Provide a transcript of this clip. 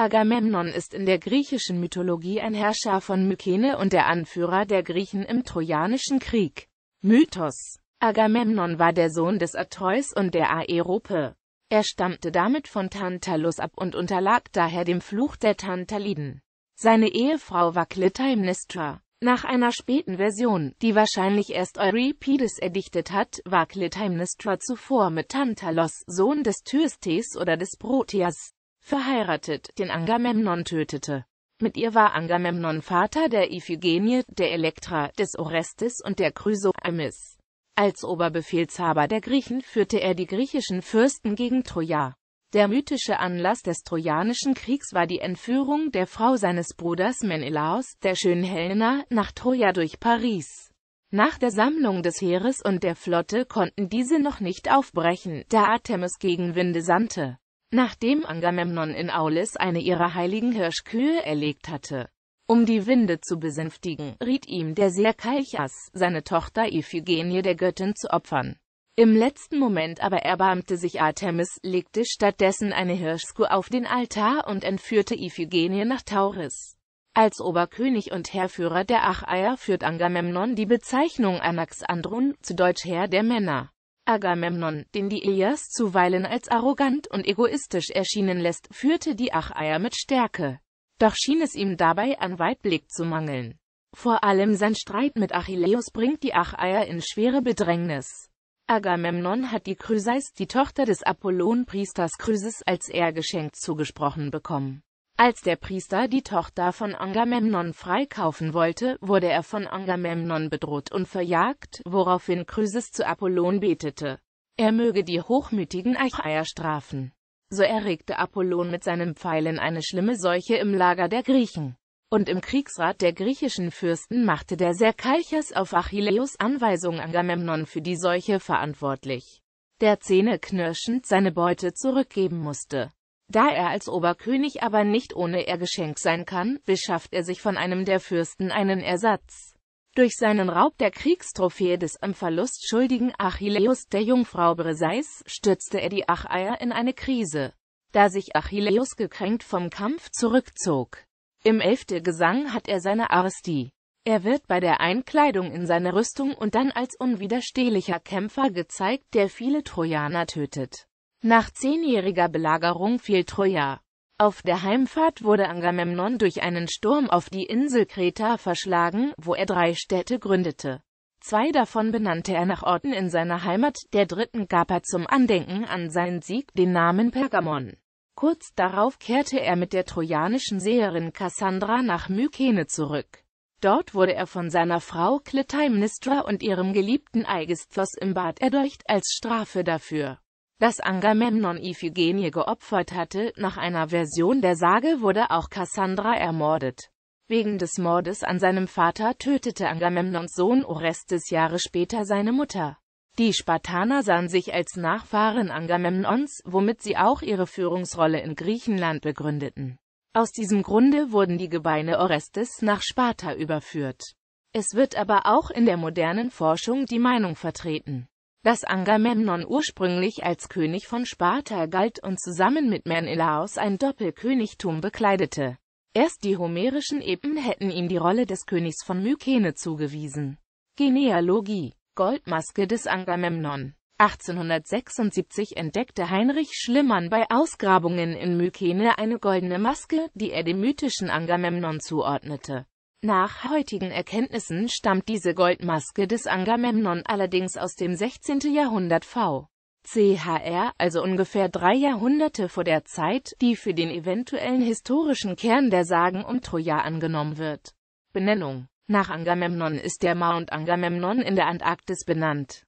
Agamemnon ist in der griechischen Mythologie ein Herrscher von Mykene und der Anführer der Griechen im Trojanischen Krieg. Mythos Agamemnon war der Sohn des Atreus und der Aerope. Er stammte damit von Tantalus ab und unterlag daher dem Fluch der Tantaliden. Seine Ehefrau war Clytemnestra. Nach einer späten Version, die wahrscheinlich erst Euripides erdichtet hat, war Clytemnestra zuvor mit Tantalos, Sohn des Thyestes oder des Proteas, verheiratet, den Angamemnon tötete. Mit ihr war Angamemnon Vater der Iphigenie, der Elektra, des Orestes und der Chrysoamis. Als Oberbefehlshaber der Griechen führte er die griechischen Fürsten gegen Troja. Der mythische Anlass des Trojanischen Kriegs war die Entführung der Frau seines Bruders Menelaos, der schönen Helena, nach Troja durch Paris. Nach der Sammlung des Heeres und der Flotte konnten diese noch nicht aufbrechen, da Artemis gegen Winde sandte nachdem Agamemnon in Aulis eine ihrer heiligen Hirschkühe erlegt hatte. Um die Winde zu besänftigen, riet ihm der Seher Kalchas, seine Tochter Iphigenie der Göttin zu opfern. Im letzten Moment aber erbarmte sich Artemis, legte stattdessen eine Hirschkuh auf den Altar und entführte Iphigenie nach Tauris. Als Oberkönig und Heerführer der Acheier führt Angamemnon die Bezeichnung Anaxandron, zu Deutsch Herr der Männer. Agamemnon, den die Ilias zuweilen als arrogant und egoistisch erschienen lässt, führte die Achaier mit Stärke. Doch schien es ihm dabei an Weitblick zu mangeln. Vor allem sein Streit mit Achilleus bringt die Achaier in schwere Bedrängnis. Agamemnon hat die Chryseis, die Tochter des Apollon-Priesters Chryses, als Ehrgeschenk zugesprochen bekommen. Als der Priester die Tochter von Angamemnon freikaufen wollte, wurde er von Angamemnon bedroht und verjagt, woraufhin Chryses zu Apollon betete. Er möge die hochmütigen Achaier strafen. So erregte Apollon mit seinen Pfeilen eine schlimme Seuche im Lager der Griechen. Und im Kriegsrat der griechischen Fürsten machte der Serkalchas auf Achilleus Anweisung Angamemnon für die Seuche verantwortlich, der Zähne knirschend seine Beute zurückgeben musste. Da er als Oberkönig aber nicht ohne Ehrgeschenk sein kann, beschafft er sich von einem der Fürsten einen Ersatz. Durch seinen Raub der Kriegstrophäe des am Verlust schuldigen Achilleus der Jungfrau Briseis stürzte er die Acheier in eine Krise, da sich Achilleus gekränkt vom Kampf zurückzog. Im elfte Gesang hat er seine Aristi. Er wird bei der Einkleidung in seine Rüstung und dann als unwiderstehlicher Kämpfer gezeigt, der viele Trojaner tötet. Nach zehnjähriger Belagerung fiel Troja. Auf der Heimfahrt wurde Agamemnon durch einen Sturm auf die Insel Kreta verschlagen, wo er drei Städte gründete. Zwei davon benannte er nach Orten in seiner Heimat, der dritten gab er zum Andenken an seinen Sieg den Namen Pergamon. Kurz darauf kehrte er mit der trojanischen Seherin Kassandra nach Mykene zurück. Dort wurde er von seiner Frau Clytemnestra und ihrem geliebten Aegisthos im Bad erdolcht als Strafe dafür das Agamemnon Iphigenie geopfert hatte. Nach einer Version der Sage wurde auch Kassandra ermordet. Wegen des Mordes an seinem Vater tötete Agamemnons Sohn Orestes Jahre später seine Mutter. Die Spartaner sahen sich als Nachfahren Agamemnons, womit sie auch ihre Führungsrolle in Griechenland begründeten. Aus diesem Grunde wurden die Gebeine Orestes nach Sparta überführt. Es wird aber auch in der modernen Forschung die Meinung vertreten dass Agamemnon ursprünglich als König von Sparta galt und zusammen mit Menelaos ein Doppelkönigtum bekleidete. Erst die homerischen Epen hätten ihm die Rolle des Königs von Mykene zugewiesen. Genealogie Goldmaske des Agamemnon 1876 entdeckte Heinrich Schlimmern bei Ausgrabungen in Mykene eine goldene Maske, die er dem mythischen Agamemnon zuordnete. Nach heutigen Erkenntnissen stammt diese Goldmaske des Agamemnon allerdings aus dem 16. Jahrhundert v. CHR, also ungefähr drei Jahrhunderte vor der Zeit, die für den eventuellen historischen Kern der Sagen um Troja angenommen wird. Benennung Nach Agamemnon ist der Mount Agamemnon in der Antarktis benannt.